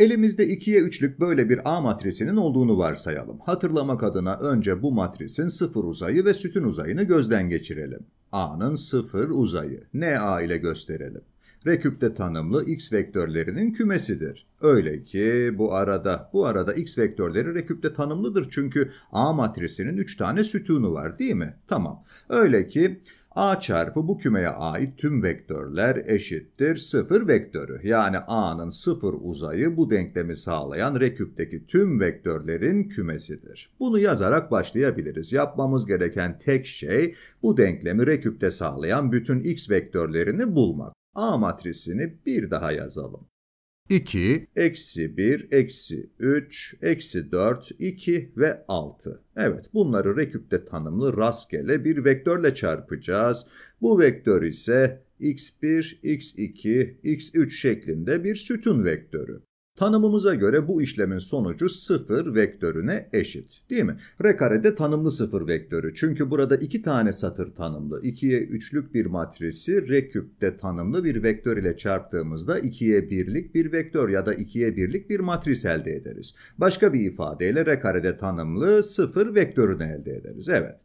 Elimizde 2'ye 3'lük böyle bir A matrisinin olduğunu varsayalım. Hatırlamak adına önce bu matrisin sıfır uzayı ve sütun uzayını gözden geçirelim. A'nın sıfır uzayı NA ile gösterelim. Reküpte tanımlı x vektörlerinin kümesidir. Öyle ki bu arada bu arada x vektörleri reküpte tanımlıdır çünkü A matrisinin 3 tane sütunu var değil mi? Tamam. Öyle ki A çarpı bu kümeye ait tüm vektörler eşittir sıfır vektörü. Yani A'nın sıfır uzayı bu denklemi sağlayan reküpteki tüm vektörlerin kümesidir. Bunu yazarak başlayabiliriz. Yapmamız gereken tek şey bu denklemi reküpte sağlayan bütün x vektörlerini bulmak. A matrisini bir daha yazalım. 2, eksi 1, eksi 3, eksi 4, 2 ve 6. Evet bunları reküpte tanımlı rastgele bir vektörle çarpacağız. Bu vektör ise x1, x2, x3 şeklinde bir sütun vektörü. Tanımımıza göre bu işlemin sonucu sıfır vektörüne eşit değil mi? R karede tanımlı sıfır vektörü. Çünkü burada iki tane satır tanımlı. 2'ye üçlük bir matrisi R küpte tanımlı bir vektör ile çarptığımızda 2'ye birlik bir vektör ya da 2'ye birlik bir matris elde ederiz. Başka bir ifadeyle R karede tanımlı sıfır vektörünü elde ederiz. Evet.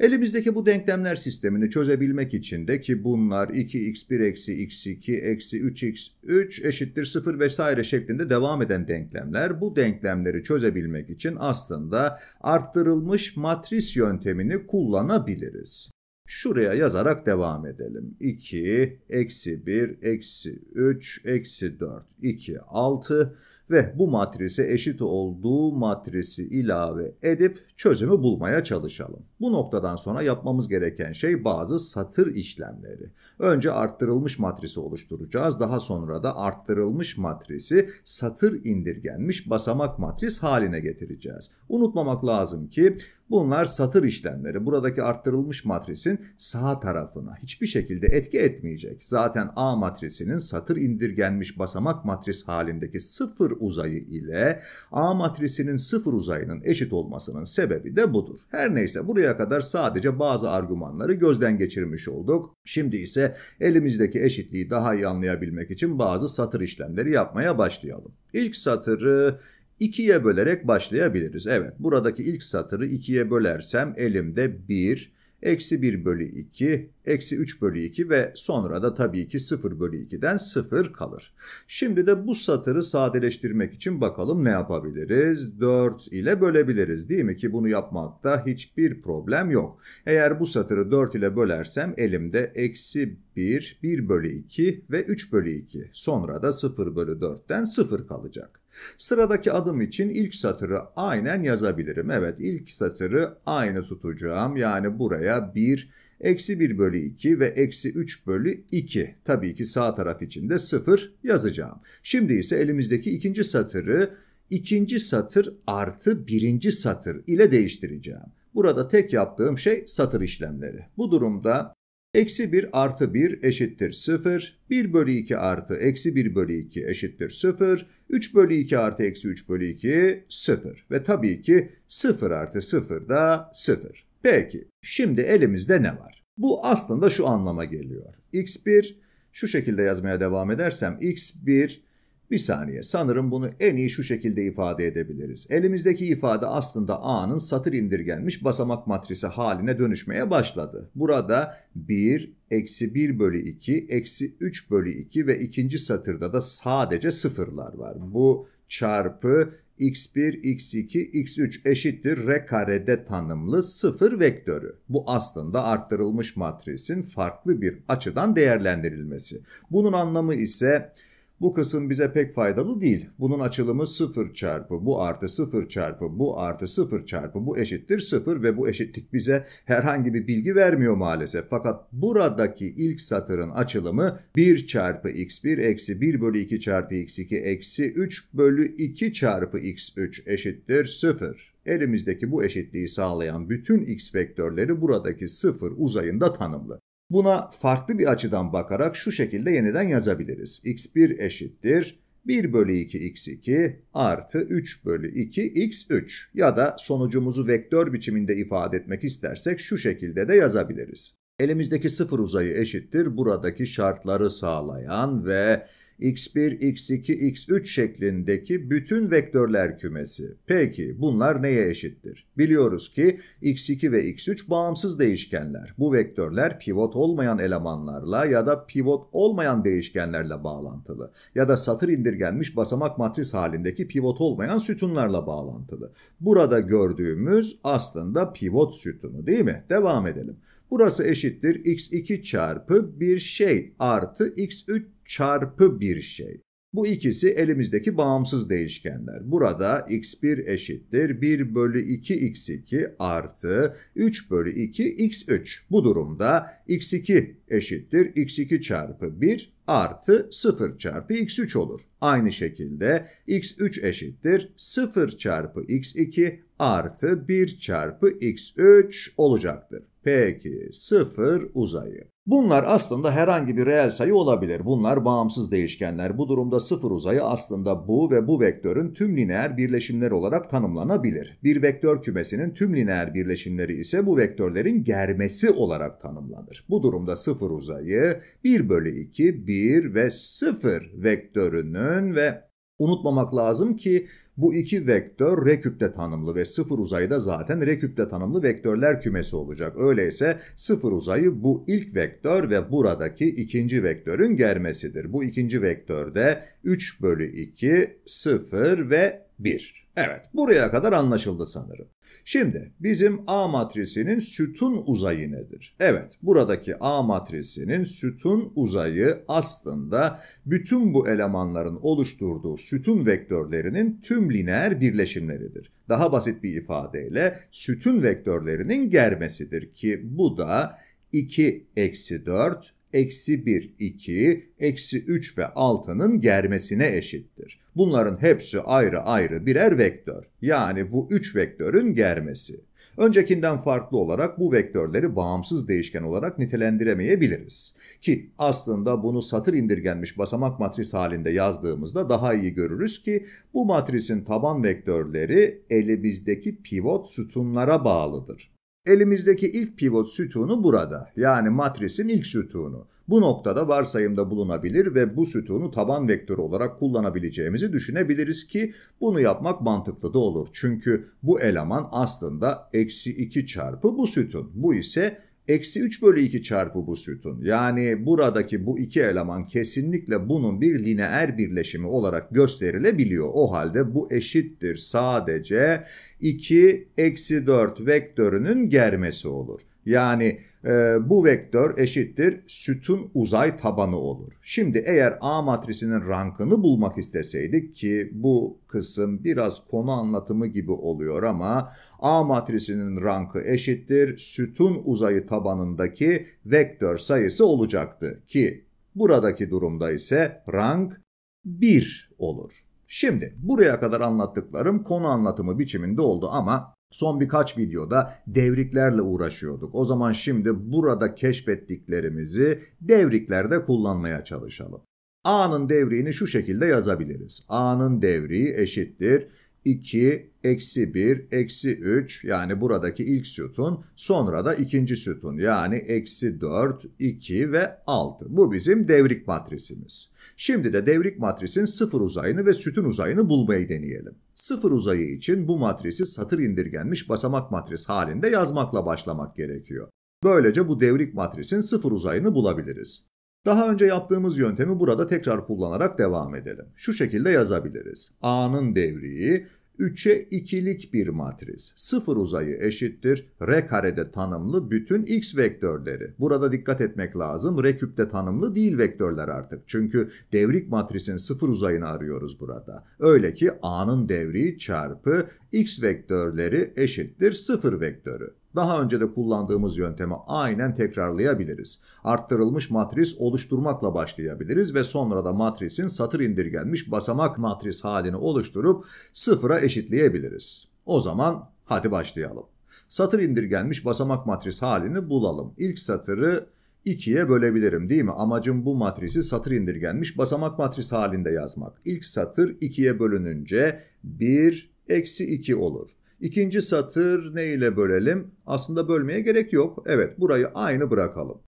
Elimizdeki bu denklemler sistemini çözebilmek için de ki bunlar 2x1 eksi x2 eksi 3x3 eşittir 0 vesaire şeklinde devam eden denklemler bu denklemleri çözebilmek için aslında arttırılmış matris yöntemini kullanabiliriz. Şuraya yazarak devam edelim. 2, eksi 1, eksi 3, eksi 4, 2, 6 ve bu matrise eşit olduğu matrisi ilave edip çözümü bulmaya çalışalım. Bu noktadan sonra yapmamız gereken şey bazı satır işlemleri. Önce arttırılmış matrisi oluşturacağız. Daha sonra da arttırılmış matrisi satır indirgenmiş basamak matris haline getireceğiz. Unutmamak lazım ki bunlar satır işlemleri. Buradaki arttırılmış matrisin sağ tarafına hiçbir şekilde etki etmeyecek. Zaten A matrisinin satır indirgenmiş basamak matris halindeki sıfır uzayı ile A matrisinin sıfır uzayının eşit olmasının sebebi Sebebi de budur. Her neyse buraya kadar sadece bazı argümanları gözden geçirmiş olduk. Şimdi ise elimizdeki eşitliği daha iyi anlayabilmek için bazı satır işlemleri yapmaya başlayalım. İlk satırı ikiye bölerek başlayabiliriz. Evet buradaki ilk satırı ikiye bölersem elimde 1, eksi 1 bölü 2, eksi 3 bölü 2 ve sonra da tabii ki 0 bölü 2'den 0 kalır. Şimdi de bu satırı sadeleştirmek için bakalım ne yapabiliriz? 4 ile bölebiliriz değil mi ki bunu yapmakta hiçbir problem yok. Eğer bu satırı 4 ile bölersem elimde eksi 1, 1 bölü 2 ve 3 bölü 2 sonra da 0 bölü 4'ten 0 kalacak. Sıradaki adım için ilk satırı aynen yazabilirim. Evet ilk satırı aynı tutacağım. Yani buraya 1, eksi 1 bölü 2 ve eksi 3 bölü 2. Tabii ki sağ taraf için de 0 yazacağım. Şimdi ise elimizdeki ikinci satırı ikinci satır artı birinci satır ile değiştireceğim. Burada tek yaptığım şey satır işlemleri. Bu durumda Eksi 1 artı 1 eşittir 0, 1 bölü 2 artı eksi 1 bölü 2 eşittir 0, 3 bölü 2 artı eksi 3 bölü 2 0 ve tabii ki 0 artı 0 da 0. Peki şimdi elimizde ne var? Bu aslında şu anlama geliyor. x1 şu şekilde yazmaya devam edersem x1 bir saniye sanırım bunu en iyi şu şekilde ifade edebiliriz. Elimizdeki ifade aslında A'nın satır indirgenmiş basamak matrisi haline dönüşmeye başladı. Burada 1, eksi 1 bölü 2, eksi 3 bölü 2 ve ikinci satırda da sadece sıfırlar var. Bu çarpı x1, x2, x3 eşittir r karede tanımlı sıfır vektörü. Bu aslında arttırılmış matrisin farklı bir açıdan değerlendirilmesi. Bunun anlamı ise bu kısım bize pek faydalı değil. Bunun açılımı 0 çarpı bu artı 0 çarpı bu artı 0 çarpı bu eşittir 0 ve bu eşitlik bize herhangi bir bilgi vermiyor maalesef. Fakat buradaki ilk satırın açılımı 1 çarpı x1 eksi 1 bölü 2 çarpı x2 eksi 3 bölü 2 çarpı x3 eşittir 0. Elimizdeki bu eşitliği sağlayan bütün x vektörleri buradaki 0 uzayında tanımlı. Buna farklı bir açıdan bakarak şu şekilde yeniden yazabiliriz. x1 eşittir 1 bölü 2 x2 artı 3 bölü 2 x3 ya da sonucumuzu vektör biçiminde ifade etmek istersek şu şekilde de yazabiliriz. Elimizdeki sıfır uzayı eşittir buradaki şartları sağlayan ve x1, x2, x3 şeklindeki bütün vektörler kümesi. Peki bunlar neye eşittir? Biliyoruz ki x2 ve x3 bağımsız değişkenler. Bu vektörler pivot olmayan elemanlarla ya da pivot olmayan değişkenlerle bağlantılı. Ya da satır indirgenmiş basamak matris halindeki pivot olmayan sütunlarla bağlantılı. Burada gördüğümüz aslında pivot sütunu değil mi? Devam edelim. Burası eşittir x2 çarpı bir şey artı x3 çarpı bir şey. Bu ikisi elimizdeki bağımsız değişkenler. Burada x1 eşittir 1 bölü 2 x2 artı 3 bölü 2 x3. Bu durumda x2 eşittir x2 çarpı 1 artı 0 çarpı x3 olur. Aynı şekilde x3 eşittir 0 çarpı x2 artı 1 çarpı x3 olacaktır. Peki 0 uzayı. Bunlar aslında herhangi bir reel sayı olabilir. Bunlar bağımsız değişkenler. Bu durumda sıfır uzayı aslında bu ve bu vektörün tüm lineer birleşimleri olarak tanımlanabilir. Bir vektör kümesinin tüm lineer birleşimleri ise bu vektörlerin germesi olarak tanımlanır. Bu durumda sıfır sıfır uzayı 1 bölü 2, 1 ve 0 vektörünün ve unutmamak lazım ki bu iki vektör reküpte tanımlı ve sıfır uzayda zaten reküpte tanımlı vektörler kümesi olacak. Öyleyse sıfır uzayı bu ilk vektör ve buradaki ikinci vektörün germesidir. Bu ikinci vektörde 3 bölü 2, 0 ve 1. Evet buraya kadar anlaşıldı sanırım. Şimdi bizim A matrisinin sütun uzayı nedir? Evet buradaki A matrisinin sütun uzayı aslında bütün bu elemanların oluşturduğu sütun vektörlerinin tüm lineer birleşimleridir. Daha basit bir ifadeyle sütun vektörlerinin germesidir ki bu da 2 eksi 4 eksi 1, 2, eksi 3 ve 6'nın germesine eşittir. Bunların hepsi ayrı ayrı birer vektör. Yani bu 3 vektörün germesi. Öncekinden farklı olarak bu vektörleri bağımsız değişken olarak nitelendiremeyebiliriz. Ki aslında bunu satır indirgenmiş basamak matris halinde yazdığımızda daha iyi görürüz ki bu matrisin taban vektörleri elimizdeki pivot sütunlara bağlıdır. Elimizdeki ilk pivot sütunu burada. Yani matrisin ilk sütunu. Bu noktada varsayımda bulunabilir ve bu sütunu taban vektörü olarak kullanabileceğimizi düşünebiliriz ki bunu yapmak mantıklı da olur. Çünkü bu eleman aslında eksi 2 çarpı bu sütun. Bu ise eksi 3 bölü 2 çarpı bu sütun. Yani buradaki bu iki eleman kesinlikle bunun bir lineer birleşimi olarak gösterilebiliyor. O halde bu eşittir sadece 2 eksi 4 vektörünün germesi olur. Yani e, bu vektör eşittir sütun uzay tabanı olur. Şimdi eğer A matrisinin rankını bulmak isteseydik ki bu kısım biraz konu anlatımı gibi oluyor ama A matrisinin rankı eşittir sütun uzayı tabanındaki vektör sayısı olacaktı ki buradaki durumda ise rank 1 olur. Şimdi buraya kadar anlattıklarım konu anlatımı biçiminde oldu ama Son birkaç videoda devriklerle uğraşıyorduk. O zaman şimdi burada keşfettiklerimizi devriklerde kullanmaya çalışalım. A'nın devriğini şu şekilde yazabiliriz. A'nın devriği eşittir 2, eksi 1, eksi 3 yani buradaki ilk sütun sonra da ikinci sütun yani eksi 4, 2 ve 6. Bu bizim devrik matrisimiz. Şimdi de devrik matrisin sıfır uzayını ve sütun uzayını bulmayı deneyelim. Sıfır uzayı için bu matrisi satır indirgenmiş basamak matris halinde yazmakla başlamak gerekiyor. Böylece bu devrik matrisin sıfır uzayını bulabiliriz. Daha önce yaptığımız yöntemi burada tekrar kullanarak devam edelim. Şu şekilde yazabiliriz. A'nın devriği 3'e 2'lik bir matris. Sıfır uzayı eşittir R karede tanımlı bütün X vektörleri. Burada dikkat etmek lazım. R küpte tanımlı değil vektörler artık. Çünkü devrik matrisin sıfır uzayını arıyoruz burada. Öyle ki A'nın devriği çarpı X vektörleri eşittir sıfır vektörü. Daha önce de kullandığımız yöntemi aynen tekrarlayabiliriz. Arttırılmış matris oluşturmakla başlayabiliriz ve sonra da matrisin satır indirgenmiş basamak matris halini oluşturup sıfıra eşitleyebiliriz. O zaman hadi başlayalım. Satır indirgenmiş basamak matris halini bulalım. İlk satırı 2'ye bölebilirim değil mi? Amacım bu matrisi satır indirgenmiş basamak matris halinde yazmak. İlk satır 2'ye bölününce 1 eksi 2 olur. İkinci satır ne ile bölelim? Aslında bölmeye gerek yok. Evet burayı aynı bırakalım.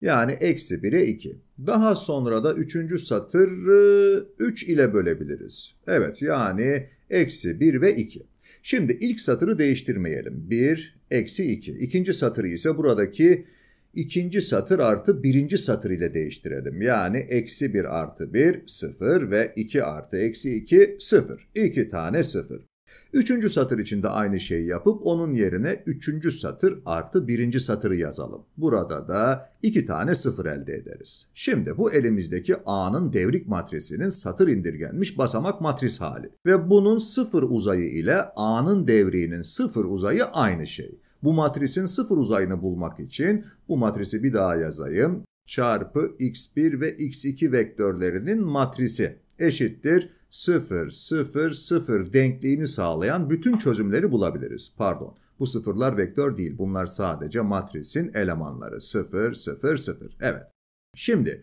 Yani eksi 1'e 2. Daha sonra da üçüncü satırı 3 ile bölebiliriz. Evet yani eksi 1 ve 2. Şimdi ilk satırı değiştirmeyelim. 1, eksi 2. İkinci satırı ise buradaki ikinci satır artı birinci satır ile değiştirelim. Yani eksi 1 artı 1, 0 ve 2 artı eksi 2, 0. 2 tane 0. Üçüncü satır için de aynı şeyi yapıp onun yerine üçüncü satır artı birinci satırı yazalım. Burada da iki tane sıfır elde ederiz. Şimdi bu elimizdeki A'nın devrik matrisinin satır indirgenmiş basamak matris hali. Ve bunun sıfır uzayı ile A'nın devriğinin sıfır uzayı aynı şey. Bu matrisin sıfır uzayını bulmak için bu matrisi bir daha yazayım. Çarpı x1 ve x2 vektörlerinin matrisi eşittir 0, 0, 0 denkliğini sağlayan bütün çözümleri bulabiliriz. Pardon, bu sıfırlar vektör değil, bunlar sadece matrisin elemanları. 0, 0, 0. Evet. Şimdi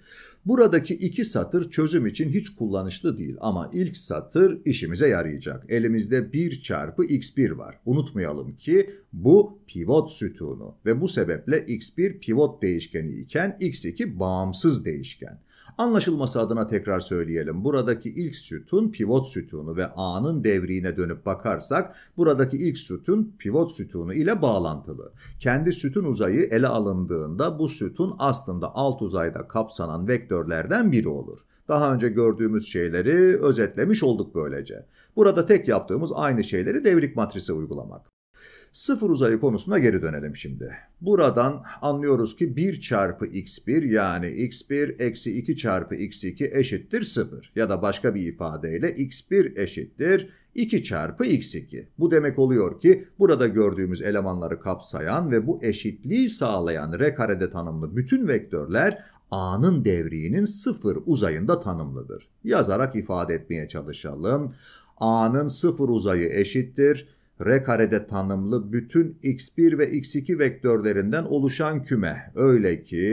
Buradaki iki satır çözüm için hiç kullanışlı değil ama ilk satır işimize yarayacak. Elimizde 1 çarpı x1 var. Unutmayalım ki bu pivot sütunu ve bu sebeple x1 pivot değişkeni iken x2 bağımsız değişken. Anlaşılması adına tekrar söyleyelim. Buradaki ilk sütun pivot sütunu ve a'nın devriğine dönüp bakarsak buradaki ilk sütun pivot sütunu ile bağlantılı. Kendi sütun uzayı ele alındığında bu sütun aslında alt uzayda kapsanan vektör faktörlerden biri olur. Daha önce gördüğümüz şeyleri özetlemiş olduk böylece. Burada tek yaptığımız aynı şeyleri devrik matrise uygulamak. Sıfır uzayı konusuna geri dönelim şimdi. Buradan anlıyoruz ki 1 çarpı x1 yani x1 eksi 2 çarpı x2 eşittir 0 ya da başka bir ifadeyle x1 eşittir 2 çarpı x2. Bu demek oluyor ki burada gördüğümüz elemanları kapsayan ve bu eşitliği sağlayan r karede tanımlı bütün vektörler a'nın devriğinin sıfır uzayında tanımlıdır. Yazarak ifade etmeye çalışalım. a'nın sıfır uzayı eşittir R karede tanımlı bütün x1 ve x2 vektörlerinden oluşan küme. Öyle ki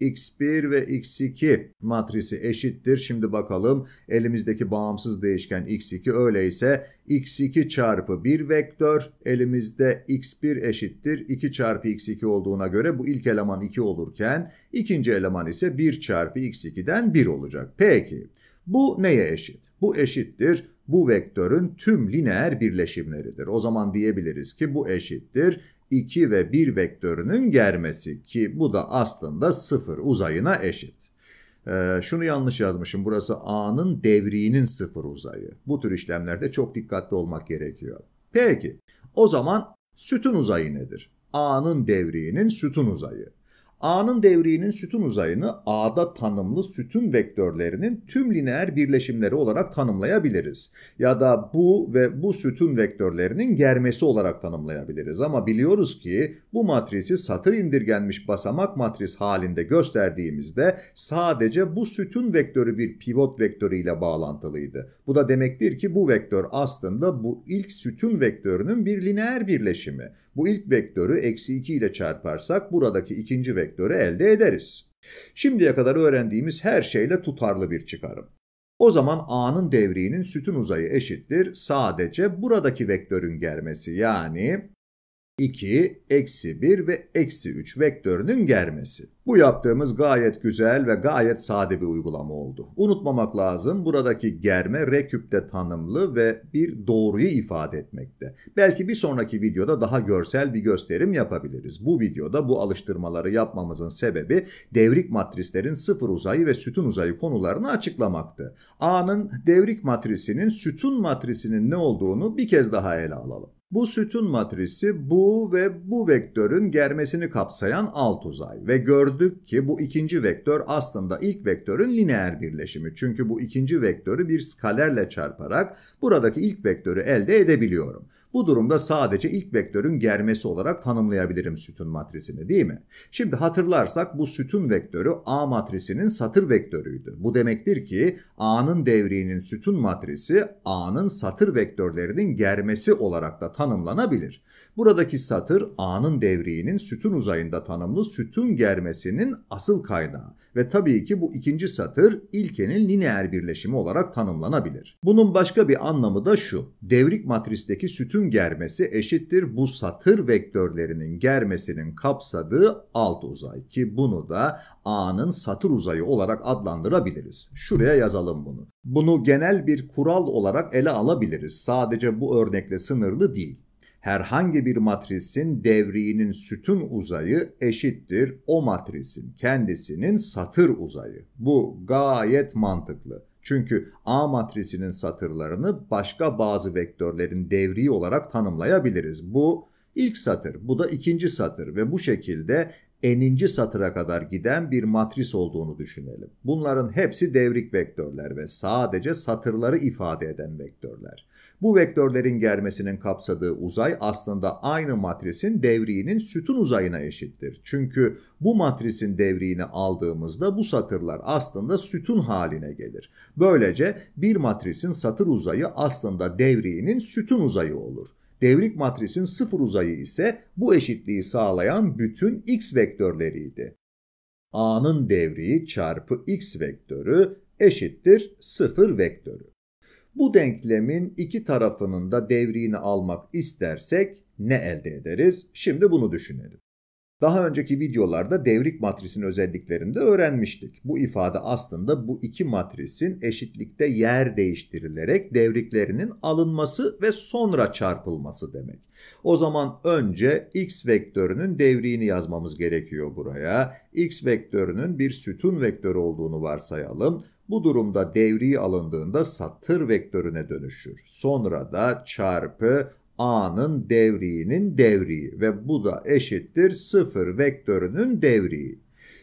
x1 ve x2 matrisi eşittir. Şimdi bakalım elimizdeki bağımsız değişken x2 öyleyse x2 çarpı bir vektör elimizde x1 eşittir 2 çarpı x2 olduğuna göre bu ilk eleman 2 olurken ikinci eleman ise 1 çarpı x2'den 1 olacak. Peki bu neye eşit? Bu eşittir bu vektörün tüm lineer birleşimleridir. O zaman diyebiliriz ki bu eşittir 2 ve 1 vektörünün germesi ki bu da aslında 0 uzayına eşit. Ee, şunu yanlış yazmışım. Burası A'nın devriğinin sıfır uzayı. Bu tür işlemlerde çok dikkatli olmak gerekiyor. Peki o zaman sütun uzayı nedir? A'nın devriğinin sütun uzayı. A'nın devriğinin sütun uzayını A'da tanımlı sütun vektörlerinin tüm lineer birleşimleri olarak tanımlayabiliriz. Ya da bu ve bu sütun vektörlerinin germesi olarak tanımlayabiliriz. Ama biliyoruz ki bu matrisi satır indirgenmiş basamak matris halinde gösterdiğimizde sadece bu sütun vektörü bir pivot vektörü ile bağlantılıydı. Bu da demektir ki bu vektör aslında bu ilk sütun vektörünün bir lineer birleşimi. Bu ilk vektörü eksi 2 ile çarparsak buradaki ikinci vektör sektörü elde ederiz. Şimdiye kadar öğrendiğimiz her şeyle tutarlı bir çıkarım. O zaman A'nın devriğinin sütun uzayı eşittir sadece buradaki vektörün germesi yani 2, eksi 1 ve eksi 3 vektörünün germesi. Bu yaptığımız gayet güzel ve gayet sade bir uygulama oldu. Unutmamak lazım buradaki germe reküpte tanımlı ve bir doğruyu ifade etmekte. Belki bir sonraki videoda daha görsel bir gösterim yapabiliriz. Bu videoda bu alıştırmaları yapmamızın sebebi devrik matrislerin sıfır uzayı ve sütun uzayı konularını açıklamaktı. A'nın devrik matrisinin sütun matrisinin ne olduğunu bir kez daha ele alalım. Bu sütun matrisi bu ve bu vektörün germesini kapsayan alt uzay ve gördük ki bu ikinci vektör aslında ilk vektörün lineer birleşimi. Çünkü bu ikinci vektörü bir skalerle çarparak buradaki ilk vektörü elde edebiliyorum. Bu durumda sadece ilk vektörün germesi olarak tanımlayabilirim sütun matrisini değil mi? Şimdi hatırlarsak bu sütun vektörü A matrisinin satır vektörüydü. Bu demektir ki A'nın devriğinin sütun matrisi A'nın satır vektörlerinin germesi olarak da tanımlanabilir. Buradaki satır A'nın devriğinin sütun uzayında tanımlı sütun germesinin asıl kaynağı ve tabii ki bu ikinci satır ilkenin lineer birleşimi olarak tanımlanabilir. Bunun başka bir anlamı da şu. Devrik matristeki sütun germesi eşittir bu satır vektörlerinin germesinin kapsadığı alt uzay ki bunu da A'nın satır uzayı olarak adlandırabiliriz. Şuraya yazalım bunu. Bunu genel bir kural olarak ele alabiliriz. Sadece bu örnekle sınırlı değil herhangi bir matrisin devriğinin sütun uzayı eşittir o matrisin kendisinin satır uzayı. Bu gayet mantıklı. Çünkü A matrisinin satırlarını başka bazı vektörlerin devriği olarak tanımlayabiliriz. Bu ilk satır, bu da ikinci satır ve bu şekilde eninci satıra kadar giden bir matris olduğunu düşünelim. Bunların hepsi devrik vektörler ve sadece satırları ifade eden vektörler. Bu vektörlerin germesinin kapsadığı uzay aslında aynı matrisin devriğinin sütun uzayına eşittir. Çünkü bu matrisin devriğini aldığımızda bu satırlar aslında sütun haline gelir. Böylece bir matrisin satır uzayı aslında devriğinin sütun uzayı olur. Devrik matrisin sıfır uzayı ise bu eşitliği sağlayan bütün x vektörleriydi. A'nın devriği çarpı x vektörü eşittir sıfır vektörü. Bu denklemin iki tarafının da devriğini almak istersek ne elde ederiz? Şimdi bunu düşünelim. Daha önceki videolarda devrik matrisin özelliklerinde öğrenmiştik. Bu ifade aslında bu iki matrisin eşitlikte yer değiştirilerek devriklerinin alınması ve sonra çarpılması demek. O zaman önce x vektörünün devriğini yazmamız gerekiyor buraya. x vektörünün bir sütun vektörü olduğunu varsayalım. Bu durumda devriği alındığında satır vektörüne dönüşür. Sonra da çarpı A'nın devriğinin devriği ve bu da eşittir sıfır vektörünün devriği.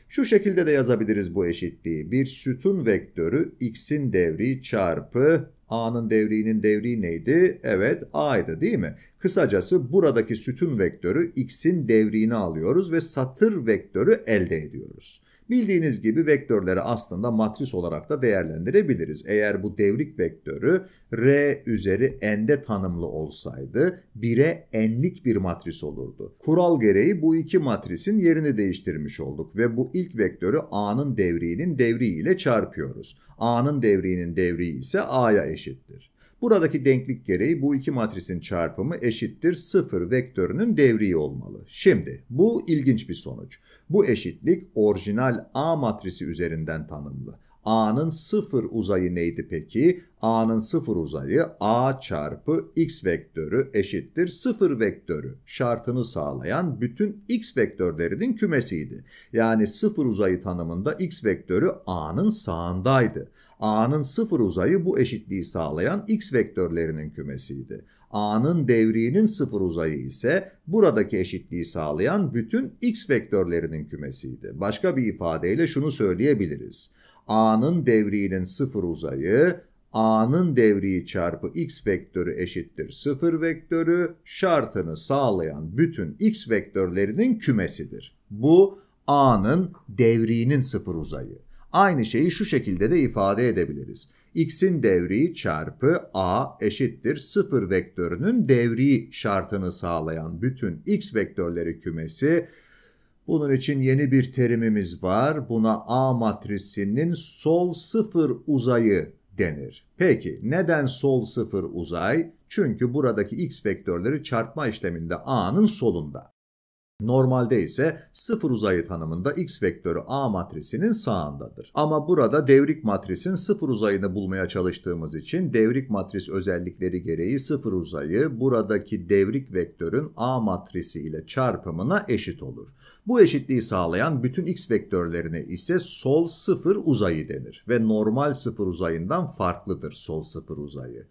Şu şekilde de yazabiliriz bu eşitliği. Bir sütun vektörü x'in devriği çarpı A'nın devriğinin devriği neydi? Evet A'ydı değil mi? Kısacası buradaki sütun vektörü x'in devriğini alıyoruz ve satır vektörü elde ediyoruz. Bildiğiniz gibi vektörleri aslında matris olarak da değerlendirebiliriz. Eğer bu devrik vektörü R üzeri n'de tanımlı olsaydı 1'e n'lik bir matris olurdu. Kural gereği bu iki matrisin yerini değiştirmiş olduk ve bu ilk vektörü A'nın devriğinin devriği ile çarpıyoruz. A'nın devriğinin devriği ise A'ya eşittir. Buradaki denklik gereği bu iki matrisin çarpımı eşittir sıfır vektörünün devriği olmalı. Şimdi bu ilginç bir sonuç. Bu eşitlik orijinal A matrisi üzerinden tanımlı. A'nın sıfır uzayı neydi peki? A'nın sıfır uzayı A çarpı X vektörü eşittir sıfır vektörü şartını sağlayan bütün X vektörlerinin kümesiydi. Yani sıfır uzayı tanımında X vektörü A'nın sağındaydı. A'nın sıfır uzayı bu eşitliği sağlayan X vektörlerinin kümesiydi. A'nın devriğinin sıfır uzayı ise buradaki eşitliği sağlayan bütün X vektörlerinin kümesiydi. Başka bir ifadeyle şunu söyleyebiliriz. A'nın devriğinin sıfır uzayı, A'nın devriği çarpı x vektörü eşittir sıfır vektörü şartını sağlayan bütün x vektörlerinin kümesidir. Bu A'nın devriğinin sıfır uzayı. Aynı şeyi şu şekilde de ifade edebiliriz. X'in devriği çarpı A eşittir sıfır vektörünün devriği şartını sağlayan bütün x vektörleri kümesi bunun için yeni bir terimimiz var. Buna A matrisinin sol sıfır uzayı denir. Peki neden sol sıfır uzay? Çünkü buradaki x vektörleri çarpma işleminde A'nın solunda. Normalde ise sıfır uzayı tanımında x vektörü A matrisinin sağındadır. Ama burada devrik matrisin sıfır uzayını bulmaya çalıştığımız için devrik matris özellikleri gereği sıfır uzayı buradaki devrik vektörün A matrisi ile çarpımına eşit olur. Bu eşitliği sağlayan bütün x vektörlerine ise sol sıfır uzayı denir ve normal sıfır uzayından farklıdır sol sıfır uzayı.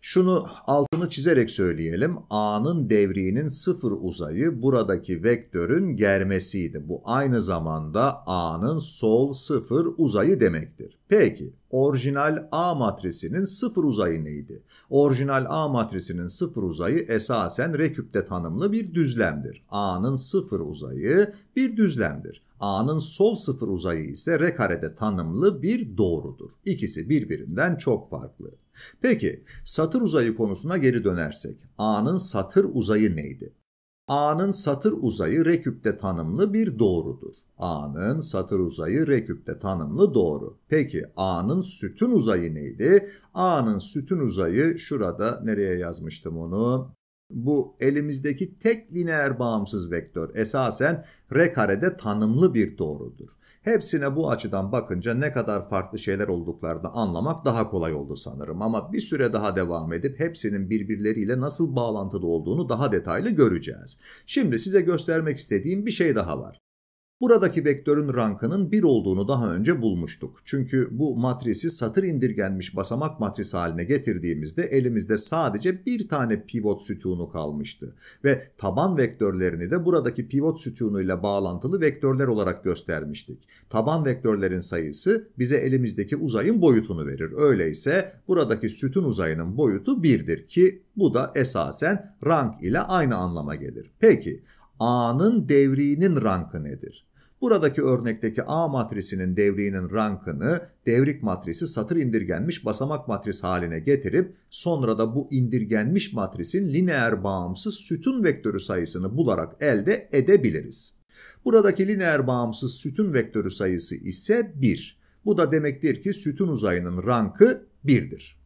Şunu altını çizerek söyleyelim. A'nın devriğinin sıfır uzayı buradaki vektörün germesiydi. Bu aynı zamanda A'nın sol sıfır uzayı demektir. Peki orijinal A matrisinin sıfır uzayı neydi? Orijinal A matrisinin sıfır uzayı esasen reküpte tanımlı bir düzlemdir. A'nın sıfır uzayı bir düzlemdir. A'nın sol sıfır uzayı ise R karede tanımlı bir doğrudur. İkisi birbirinden çok farklı. Peki satır uzayı konusuna geri dönersek A'nın satır uzayı neydi? A'nın satır uzayı reküpte tanımlı bir doğrudur. A'nın satır uzayı reküpte tanımlı doğru. Peki A'nın sütun uzayı neydi? A'nın sütun uzayı şurada nereye yazmıştım onu? Bu elimizdeki tek lineer bağımsız vektör esasen R karede tanımlı bir doğrudur. Hepsine bu açıdan bakınca ne kadar farklı şeyler olduklarını anlamak daha kolay oldu sanırım ama bir süre daha devam edip hepsinin birbirleriyle nasıl bağlantılı olduğunu daha detaylı göreceğiz. Şimdi size göstermek istediğim bir şey daha var. Buradaki vektörün rankının 1 olduğunu daha önce bulmuştuk. Çünkü bu matrisi satır indirgenmiş basamak matrisi haline getirdiğimizde elimizde sadece bir tane pivot sütunu kalmıştı. Ve taban vektörlerini de buradaki pivot sütunuyla bağlantılı vektörler olarak göstermiştik. Taban vektörlerin sayısı bize elimizdeki uzayın boyutunu verir. Öyleyse buradaki sütun uzayının boyutu 1'dir ki bu da esasen rank ile aynı anlama gelir. Peki A'nın devriğinin rankı nedir? Buradaki örnekteki A matrisinin devriğinin rankını devrik matrisi satır indirgenmiş basamak matris haline getirip sonra da bu indirgenmiş matrisin lineer bağımsız sütun vektörü sayısını bularak elde edebiliriz. Buradaki lineer bağımsız sütun vektörü sayısı ise 1. Bu da demektir ki sütun uzayının rankı 1'dir.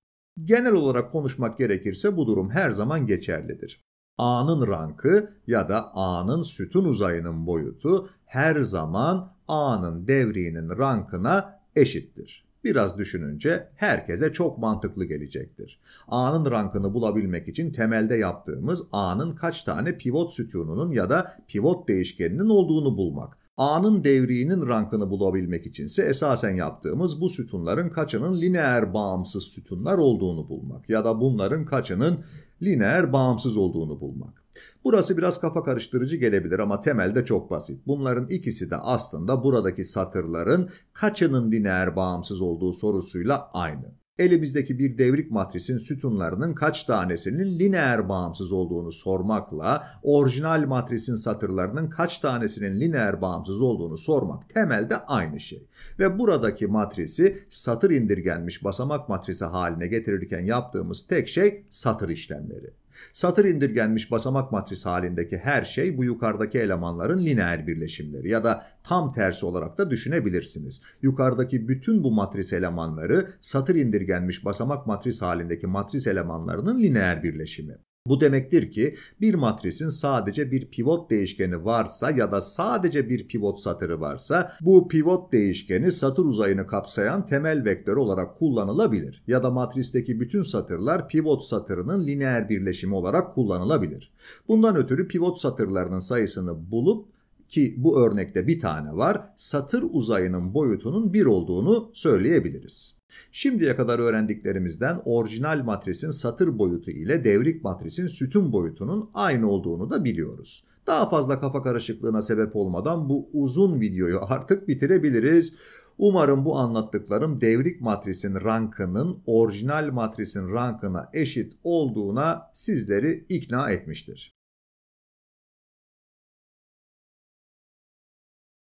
Genel olarak konuşmak gerekirse bu durum her zaman geçerlidir. A'nın rankı ya da A'nın sütun uzayının boyutu her zaman A'nın devriğinin rankına eşittir. Biraz düşününce herkese çok mantıklı gelecektir. A'nın rankını bulabilmek için temelde yaptığımız A'nın kaç tane pivot sütununun ya da pivot değişkeninin olduğunu bulmak. A'nın devriğinin rankını bulabilmek içinse esasen yaptığımız bu sütunların kaçının lineer bağımsız sütunlar olduğunu bulmak ya da bunların kaçının lineer bağımsız olduğunu bulmak. Burası biraz kafa karıştırıcı gelebilir ama temelde çok basit. Bunların ikisi de aslında buradaki satırların kaçının lineer bağımsız olduğu sorusuyla aynı. Elimizdeki bir devrik matrisin sütunlarının kaç tanesinin lineer bağımsız olduğunu sormakla orijinal matrisin satırlarının kaç tanesinin lineer bağımsız olduğunu sormak temelde aynı şey. Ve buradaki matrisi satır indirgenmiş basamak matrisi haline getirirken yaptığımız tek şey satır işlemleri. Satır indirgenmiş basamak matris halindeki her şey bu yukarıdaki elemanların lineer birleşimleri ya da tam tersi olarak da düşünebilirsiniz. Yukarıdaki bütün bu matris elemanları satır indirgenmiş basamak matris halindeki matris elemanlarının lineer birleşimi. Bu demektir ki bir matrisin sadece bir pivot değişkeni varsa ya da sadece bir pivot satırı varsa bu pivot değişkeni satır uzayını kapsayan temel vektör olarak kullanılabilir ya da matristeki bütün satırlar pivot satırının lineer birleşimi olarak kullanılabilir. Bundan ötürü pivot satırlarının sayısını bulup ki bu örnekte bir tane var satır uzayının boyutunun bir olduğunu söyleyebiliriz. Şimdiye kadar öğrendiklerimizden orijinal matrisin satır boyutu ile devrik matrisin sütun boyutunun aynı olduğunu da biliyoruz. Daha fazla kafa karışıklığına sebep olmadan bu uzun videoyu artık bitirebiliriz. Umarım bu anlattıklarım devrik matrisin rankının orijinal matrisin rankına eşit olduğuna sizleri ikna etmiştir.